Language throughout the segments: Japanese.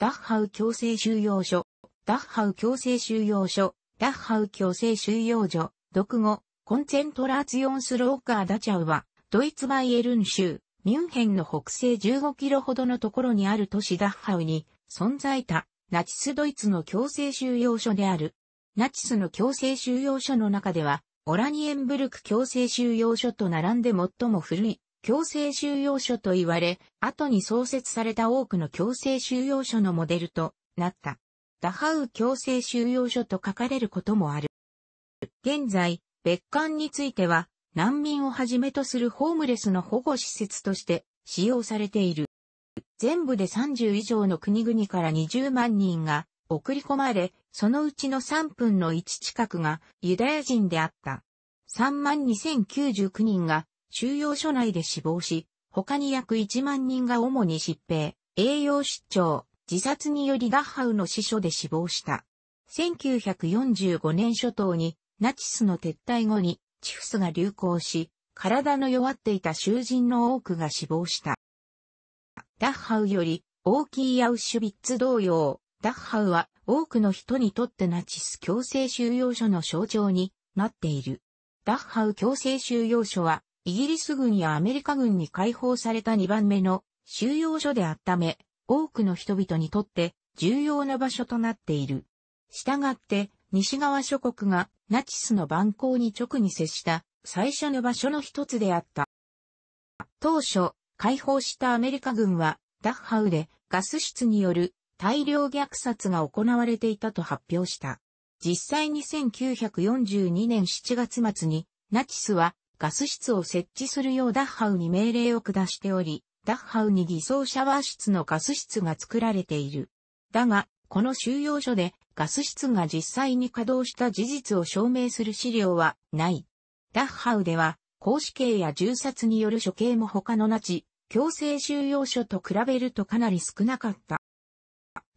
ダッハウ強制収容所、ダッハウ強制収容所、ダッハウ強制収容所、独語、コンセントラーツヨンスローカーダチャウは、ドイツバイエルン州、ミュンヘンの北西15キロほどのところにある都市ダッハウに存在たナチスドイツの強制収容所である。ナチスの強制収容所の中では、オラニエンブルク強制収容所と並んで最も古い強制収容所と言われ、後に創設された多くの強制収容所のモデルとなった。ダハウ強制収容所と書かれることもある。現在、別館については、難民をはじめとするホームレスの保護施設として使用されている。全部で30以上の国々から20万人が送り込まれ、そのうちの3分の1近くがユダヤ人であった。3万2099人が収容所内で死亡し、他に約1万人が主に疾病、栄養失調、自殺によりダッハウの死所で死亡した。1945年初頭にナチスの撤退後にチフスが流行し、体の弱っていた囚人の多くが死亡した。ダッハウより大きいアウシュビッツ同様、ダッハウは多くの人にとってナチス強制収容所の象徴になっている。ダッハウ強制収容所はイギリス軍やアメリカ軍に解放された2番目の収容所であっため、多くの人々にとって重要な場所となっている。従って、西側諸国がナチスの蛮行に直に接した最初の場所の一つであった。当初、解放したアメリカ軍はダッハウでガス室による大量虐殺が行われていたと発表した。実際に1942年7月末にナチスはガス室を設置するようダッハウに命令を下しており、ダッハウに偽装シャワー室のガス室が作られている。だが、この収容所でガス室が実際に稼働した事実を証明する資料はない。ダッハウでは、公死刑や銃殺による処刑も他のナチ、強制収容所と比べるとかなり少なかった。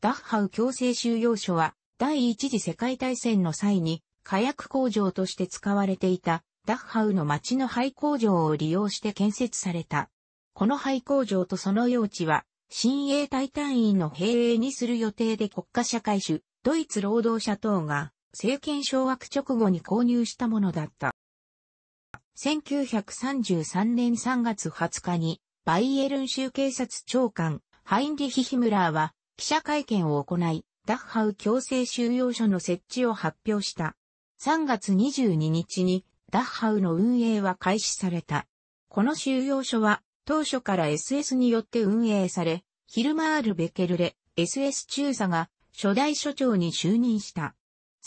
ダッハウ強制収容所は、第一次世界大戦の際に火薬工場として使われていたダッハウの町の廃工場を利用して建設された。この廃工場とその用地は、新鋭隊隊員の兵営にする予定で国家社会主、ドイツ労働者等が政権掌握直後に購入したものだった。1933年3月20日に、バイエルン州警察長官、ハインリヒ・ヒムラーは、記者会見を行い、ダッハウ強制収容所の設置を発表した。3月22日に、ダッハウの運営は開始された。この収容所は当初から SS によって運営され、ヒルマール・ベケルレ、SS 中佐が初代所長に就任した。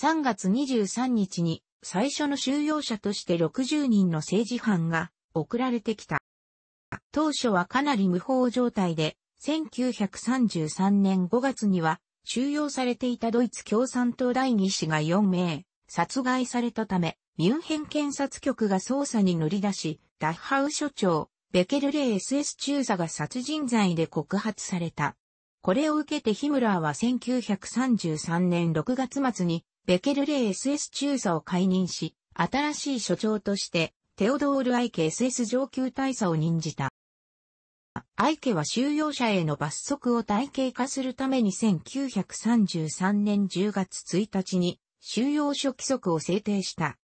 3月23日に最初の収容者として60人の政治犯が送られてきた。当初はかなり無法状態で、1933年5月には収容されていたドイツ共産党第二子が4名殺害されたため、ミュンヘン検察局が捜査に乗り出し、ダッハウ所長、ベケルレー SS 中佐が殺人罪で告発された。これを受けてヒムラーは1933年6月末に、ベケルレー SS 中佐を解任し、新しい所長として、テオドール・アイケ SS 上級大佐を任じた。アイケは収容者への罰則を体系化するために1933年10月1日に収容所規則を制定した。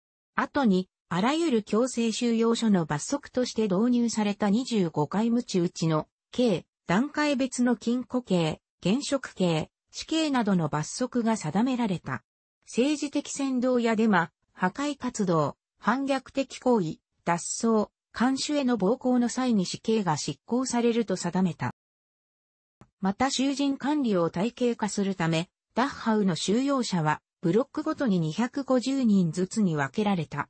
後に、あらゆる強制収容所の罰則として導入された25回無知うちの、刑、段階別の禁錮刑、現職刑、死刑などの罰則が定められた。政治的扇動やデマ、破壊活動、反逆的行為、脱走、監守への暴行の際に死刑が執行されると定めた。また囚人管理を体系化するため、ダッハウの収容者はブロックごとに250人ずつに分けられた。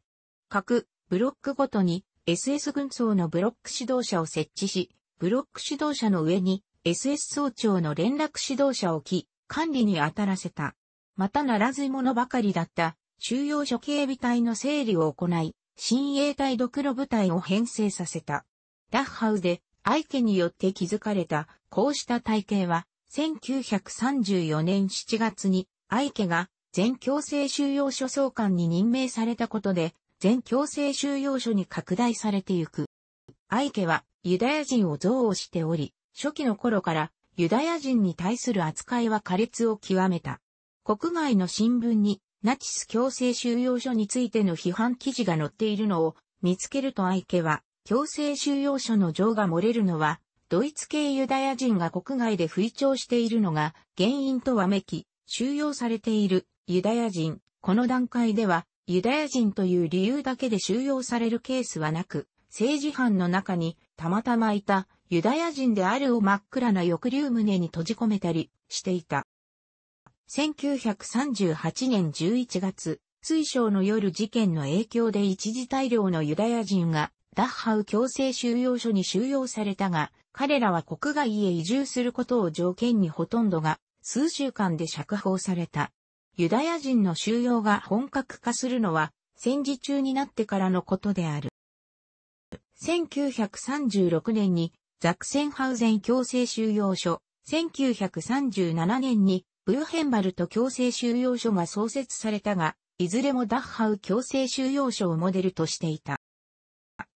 各ブロックごとに SS 軍曹のブロック指導者を設置し、ブロック指導者の上に SS 総長の連絡指導者を置き、管理に当たらせた。またならず者ばかりだった収容所警備隊の整理を行い、新衛隊ドクロ部隊を編成させた。ダッハウで愛家によって築かれたこうした体系は1934年7月に愛家が全強制収容所総監に任命されたことで、全強制収容所に拡大されてゆく。アイケはユダヤ人を憎悪しており、初期の頃からユダヤ人に対する扱いは苛烈を極めた。国外の新聞にナチス強制収容所についての批判記事が載っているのを見つけると相ケは強制収容所の情が漏れるのはドイツ系ユダヤ人が国外で吹聴しているのが原因とわめき収容されているユダヤ人。この段階では、ユダヤ人という理由だけで収容されるケースはなく、政治犯の中にたまたまいたユダヤ人であるを真っ暗な抑留胸に閉じ込めたりしていた。1938年11月、水晶の夜事件の影響で一時大量のユダヤ人がダッハウ強制収容所に収容されたが、彼らは国外へ移住することを条件にほとんどが数週間で釈放された。ユダヤ人の収容が本格化するのは戦時中になってからのことである。1936年にザクセンハウゼン強制収容所、1937年にブーヘンバルト強制収容所が創設されたが、いずれもダッハウ強制収容所をモデルとしていた。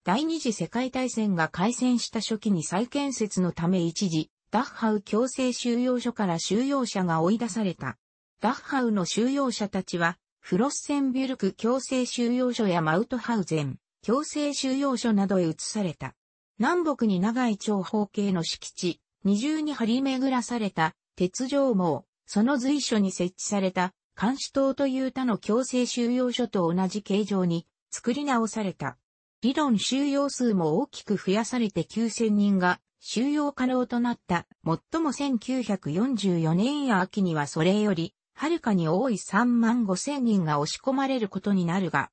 第二次世界大戦が開戦した初期に再建設のため一時、ダッハウ強制収容所から収容者が追い出された。バッハウの収容者たちは、フロッセンビュルク強制収容所やマウトハウゼン強制収容所などへ移された。南北に長い長方形の敷地、二重に張り巡らされた鉄条網、その随所に設置された監視塔という他の強制収容所と同じ形状に作り直された。理論収容数も大きく増やされて9000人が収容可能となった。もっとも1944年や秋にはそれよりはるかに多い3万5千人が押し込まれることになるが、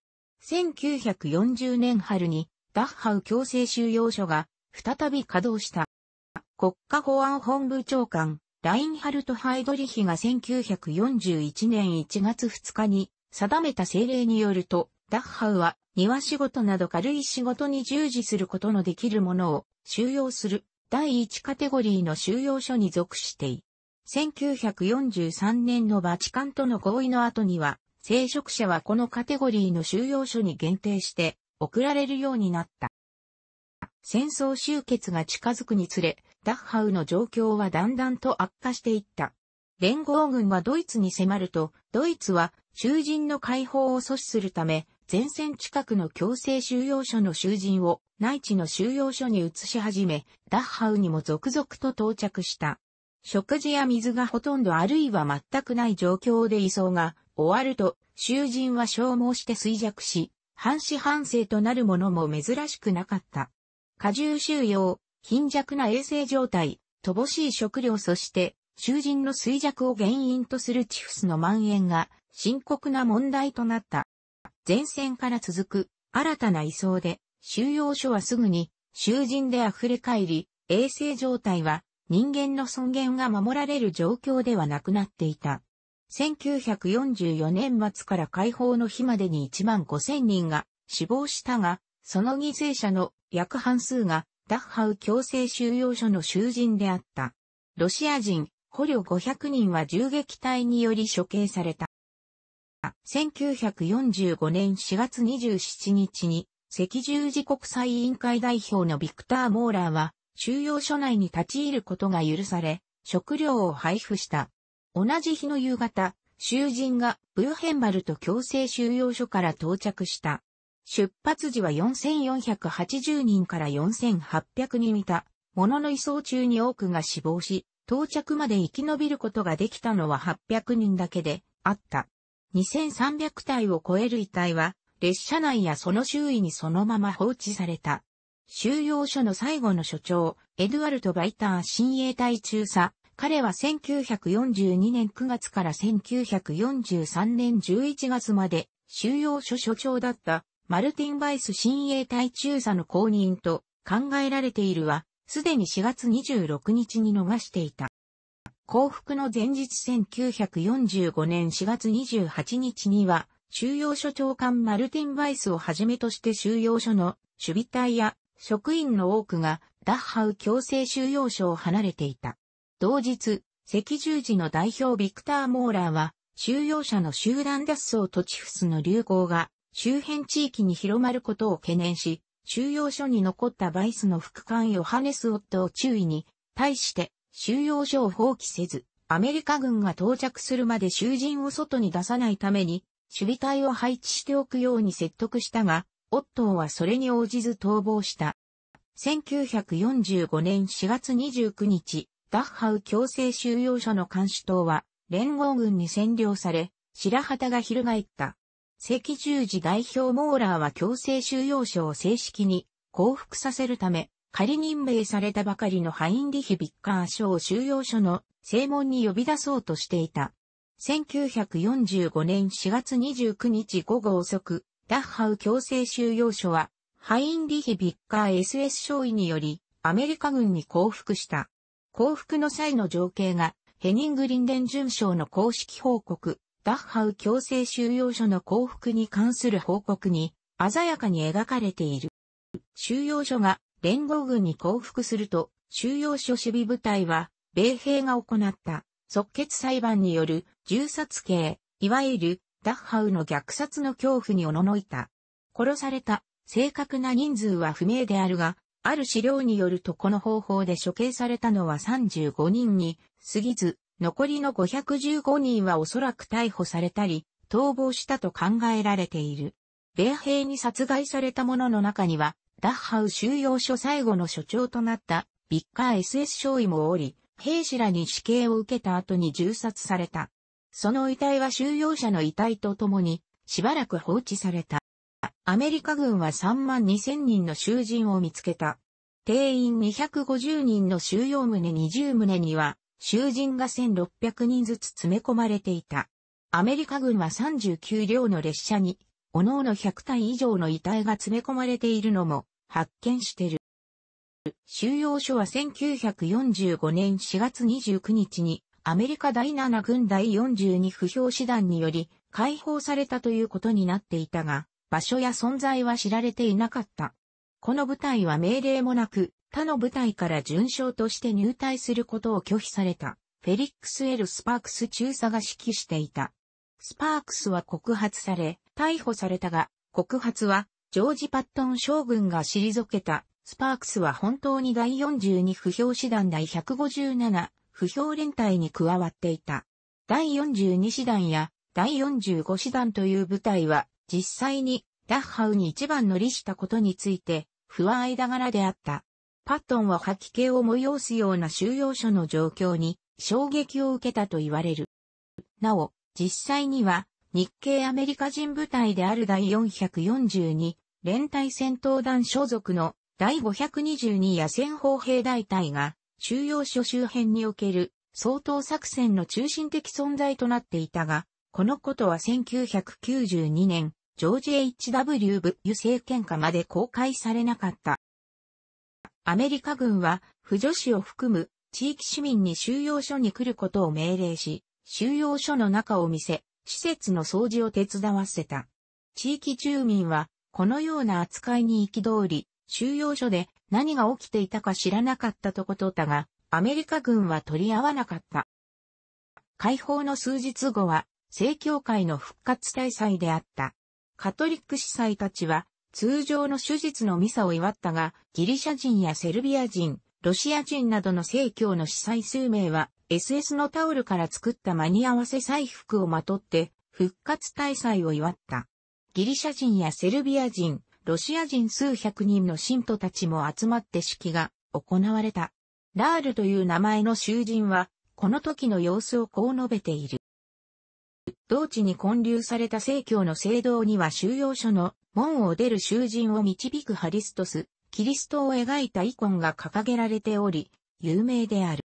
1940年春にダッハウ強制収容所が再び稼働した。国家保安本部長官、ラインハルト・ハイドリヒが1941年1月2日に定めた政令によると、ダッハウは庭仕事など軽い仕事に従事することのできるものを収容する第1カテゴリーの収容所に属してい1943年のバチカンとの合意の後には、聖職者はこのカテゴリーの収容所に限定して送られるようになった。戦争終結が近づくにつれ、ダッハウの状況はだんだんと悪化していった。連合軍はドイツに迫ると、ドイツは囚人の解放を阻止するため、前線近くの強制収容所の囚人を内地の収容所に移し始め、ダッハウにも続々と到着した。食事や水がほとんどあるいは全くない状況で移送が終わると、囚人は消耗して衰弱し、半死半生となるものも珍しくなかった。過重収容、貧弱な衛生状態、乏しい食料そして、囚人の衰弱を原因とするチフスの蔓延が深刻な問題となった。前線から続く新たな移送で、収容所はすぐに囚人で溢れ返り、衛生状態は人間の尊厳が守られる状況ではなくなっていた。1944年末から解放の日までに1万5000人が死亡したが、その犠牲者の約半数がダッハウ強制収容所の囚人であった。ロシア人、捕虜500人は銃撃隊により処刑された。1945年4月27日に赤十字国際委員会代表のビクター・モーラーは収容所内に立ち入ることが許され、食料を配布した。同じ日の夕方、囚人がブーヘンバルト強制収容所から到着した。出発時は4480人から4800人いた。ものの移送中に多くが死亡し、到着まで生き延びることができたのは800人だけであった。2300体を超える遺体は、列車内やその周囲にそのまま放置された。収容所の最後の所長、エドゥアルト・バイター親衛隊中佐。彼は1942年9月から1943年11月まで収容所所長だったマルティン・バイス親衛隊中佐の後任と考えられているは、すでに4月26日に逃していた。降伏の前日1945年4月28日には、収容所長官マルティン・バイスをはじめとして収容所の守備隊や職員の多くがダッハウ強制収容所を離れていた。同日、赤十字の代表ビクター・モーラーは、収容者の集団脱走とチフスの流行が周辺地域に広まることを懸念し、収容所に残ったバイスの副官ヨハネス・オットを注意に、対して収容所を放棄せず、アメリカ軍が到着するまで囚人を外に出さないために、守備隊を配置しておくように説得したが、オットーはそれに応じず逃亡した。1945年4月29日、ダッハウ強制収容所の監視塔は連合軍に占領され、白旗が翻った。赤十字代表モーラーは強制収容所を正式に降伏させるため、仮任命されたばかりのハインリヒ・ビッカー賞収容所の正門に呼び出そうとしていた。1945年4月29日午後遅く、ダッハウ強制収容所はハインリヒ・ビッカー SS 勝尉により、アメリカ軍に降伏した。降伏の際の情景が、ヘニング・リンデン巡将の公式報告、ダッハウ強制収容所の降伏に関する報告に、鮮やかに描かれている。収容所が連合軍に降伏すると、収容所守備部隊は、米兵が行った即決裁判による銃殺刑、いわゆるダッハウの虐殺の恐怖におののいた。殺された正確な人数は不明であるが、ある資料によるとこの方法で処刑されたのは35人に過ぎず、残りの515人はおそらく逮捕されたり、逃亡したと考えられている。米兵に殺害された者の中には、ダッハウ収容所最後の所長となったビッカー SS 少尉もおり、兵士らに死刑を受けた後に銃殺された。その遺体は収容者の遺体と共にしばらく放置された。アメリカ軍は3万2000人の囚人を見つけた。定員250人の収容棟20棟には、囚人が1600人ずつ詰め込まれていた。アメリカ軍は39両の列車に、各々100体以上の遺体が詰め込まれているのも発見してる。収容所は1945年4月29日にアメリカ第7軍第42不評師団により解放されたということになっていたが、場所や存在は知られていなかった。この部隊は命令もなく、他の部隊から順将として入隊することを拒否された、フェリックス・エル・スパークス中佐が指揮していた。スパークスは告発され、逮捕されたが、告発は、ジョージ・パットン将軍が退けた、スパークスは本当に第42不評師団第157不評連隊に加わっていた。第42師団や第45師団という部隊は実際にダッハウに一番乗りしたことについて、不安間柄であった。パットンは吐き気を催すような収容所の状況に衝撃を受けたと言われる。なお、実際には日系アメリカ人部隊である第442連隊戦闘団所属の第522野戦砲兵大隊が収容所周辺における相当作戦の中心的存在となっていたが、このことは1992年、ジョージ・ H.W. ブッユ政権下まで公開されなかった。アメリカ軍は、不女子を含む地域市民に収容所に来ることを命令し、収容所の中を見せ、施設の掃除を手伝わせた。地域住民は、このような扱いに憤り、収容所で何が起きていたか知らなかったとことだが、アメリカ軍は取り合わなかった。解放の数日後は、正教会の復活大祭であった。カトリック司祭たちは、通常の手術のミサを祝ったが、ギリシャ人やセルビア人、ロシア人などの正教の司祭数名は、SS のタオルから作った間に合わせ祭服をまとって、復活大祭を祝った。ギリシャ人やセルビア人、ロシア人数百人の信徒たちも集まって式が行われた。ラールという名前の囚人は、この時の様子をこう述べている。同地に建立された聖教の聖堂には収容所の門を出る囚人を導くハリストス、キリストを描いたイコンが掲げられており、有名である。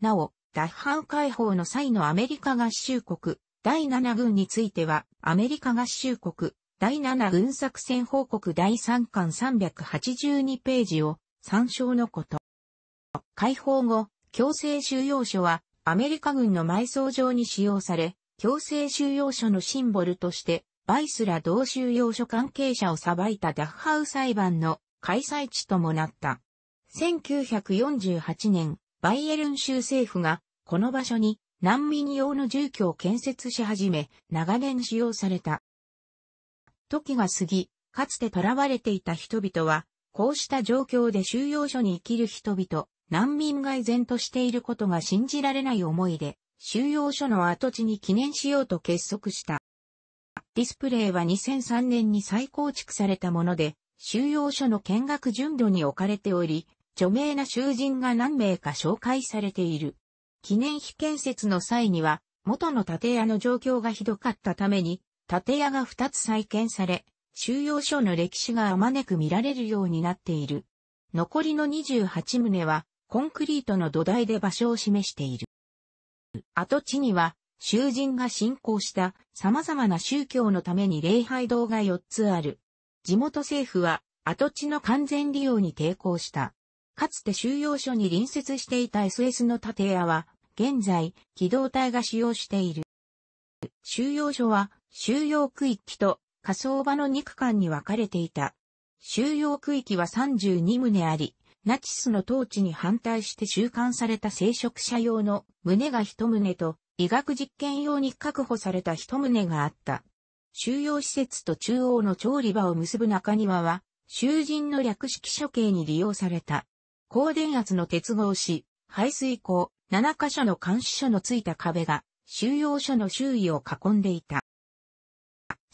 なお、脱藩解放の際のアメリカ合衆国、第7軍については、アメリカ合衆国、第7軍作戦報告第3巻382ページを参照のこと。解放後、強制収容所は、アメリカ軍の埋葬場に使用され、強制収容所のシンボルとして、バイスら同収容所関係者を裁いたダッハウ裁判の開催地ともなった。1948年、バイエルン州政府が、この場所に難民用の住居を建設し始め、長年使用された。時が過ぎ、かつて囚われていた人々は、こうした状況で収容所に生きる人々、難民が依然としていることが信じられない思いで、収容所の跡地に記念しようと結束した。ディスプレイは2003年に再構築されたもので、収容所の見学順路に置かれており、著名な囚人が何名か紹介されている。記念碑建設の際には、元の建屋の状況がひどかったために、建屋が2つ再建され、収容所の歴史があまねく見られるようになっている。残りの28棟は、コンクリートの土台で場所を示している。跡地には、囚人が信仰した様々な宗教のために礼拝堂が4つある。地元政府は跡地の完全利用に抵抗した。かつて収容所に隣接していた SS の建屋は、現在、機動隊が使用している。収容所は、収容区域と火葬場の2区間に分かれていた。収容区域は32棟あり、ナチスの統治に反対して収監された聖職者用の胸が一胸と医学実験用に確保された一棟があった。収容施設と中央の調理場を結ぶ中庭は、囚人の略式処刑に利用された。高電圧の鉄合し、排水口、7カ所の監視所のついた壁が、収容所の周囲を囲んでいた。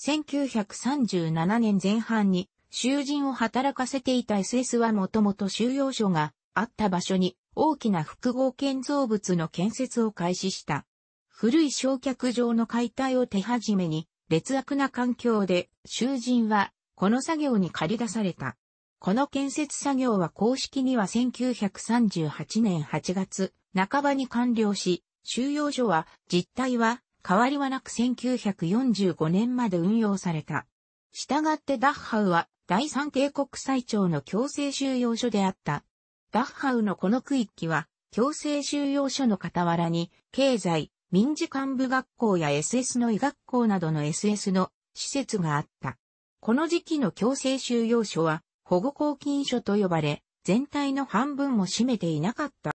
1937年前半に囚人を働かせていた SS はもともと収容所があった場所に大きな複合建造物の建設を開始した。古い焼却場の解体を手始めに、劣悪な環境で囚人はこの作業に駆り出された。この建設作業は公式には1938年8月半ばに完了し、収容所は実態は変わりはなく1945年まで運用された。従ってダッハウは第三帝国最長の強制収容所であった。ダッハウのこの区域は、強制収容所の傍らに、経済、民事幹部学校や SS の医学校などの SS の施設があった。この時期の強制収容所は、保護公金所と呼ばれ、全体の半分も占めていなかった。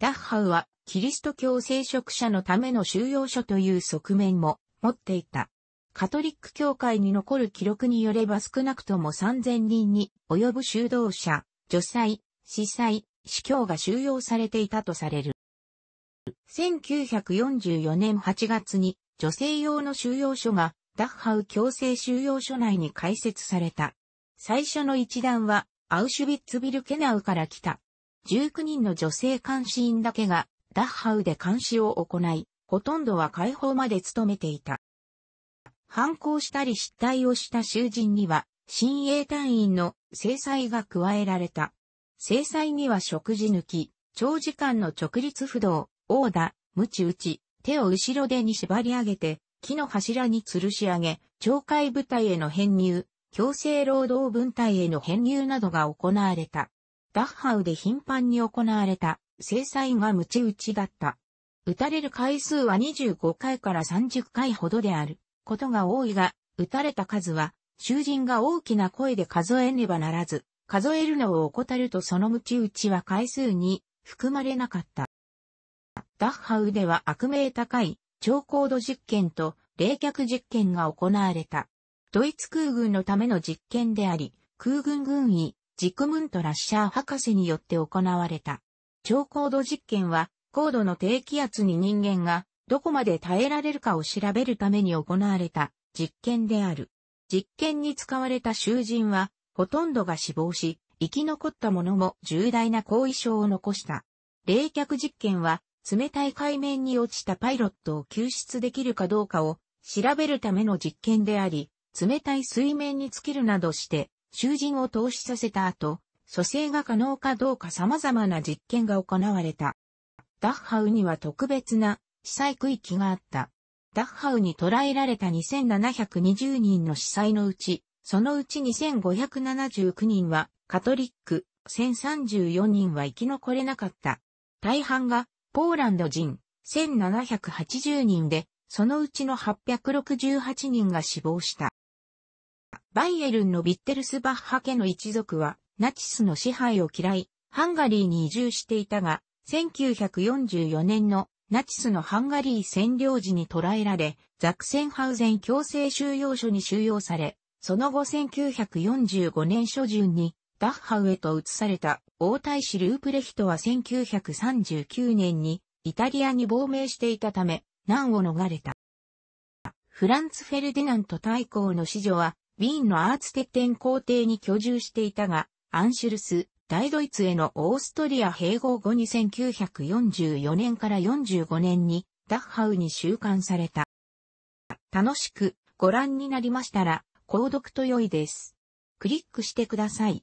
ダッハウは、キリスト教聖職者のための収容所という側面も持っていた。カトリック教会に残る記録によれば少なくとも3000人に及ぶ修道者、女祭、司祭、司教が収容されていたとされる。1944年8月に女性用の収容所がダッハウ強制収容所内に開設された。最初の一団はアウシュビッツビルケナウから来た。19人の女性監視員だけがダッハウで監視を行い、ほとんどは解放まで務めていた。反抗したり失態をした囚人には、親衛隊員の制裁が加えられた。制裁には食事抜き、長時間の直立不動、殴打、鞭打ち、手を後ろ手に縛り上げて、木の柱に吊るし上げ、懲戒部隊への編入、強制労働分隊への編入などが行われた。ダッハウで頻繁に行われた制裁が鞭打ちだった。撃たれる回数は25回から30回ほどである。ことが多いが、撃たれた数は、囚人が大きな声で数えねばならず、数えるのを怠るとその無知打ちは回数に含まれなかった。ダッハウでは悪名高い超高度実験と冷却実験が行われた。ドイツ空軍のための実験であり、空軍軍医、ジクムント・ラッシャー博士によって行われた。超高度実験は、高度の低気圧に人間がどこまで耐えられるかを調べるために行われた実験である。実験に使われた囚人は、ほとんどが死亡し、生き残った者も重大な後遺症を残した。冷却実験は、冷たい海面に落ちたパイロットを救出できるかどうかを調べるための実験であり、冷たい水面に尽きるなどして、囚人を投資させた後、蘇生が可能かどうか様々な実験が行われた。ダッハウには特別な死災区域があった。ダッハウに捕らえられた2720人の死災のうち、そのうち2579人はカトリック、1034人は生き残れなかった。大半がポーランド人、1780人で、そのうちの868人が死亡した。バイエルンのビッテルスバッハ家の一族は、ナチスの支配を嫌い、ハンガリーに移住していたが、1944年のナチスのハンガリー占領時に捕らえられ、ザクセンハウゼン強制収容所に収容され、その後1945年初旬にダッハウへと移された王太子ループレヒトは1939年にイタリアに亡命していたため難を逃れた。フランツ・フェルディナント大公の子女は、ウィーンのアーツテッテン皇帝に居住していたが、アンシュルス、大ドイツへのオーストリア併合後に1944年から45年にダッハウに収監された。楽しくご覧になりましたら、購読と良いです。クリックしてください。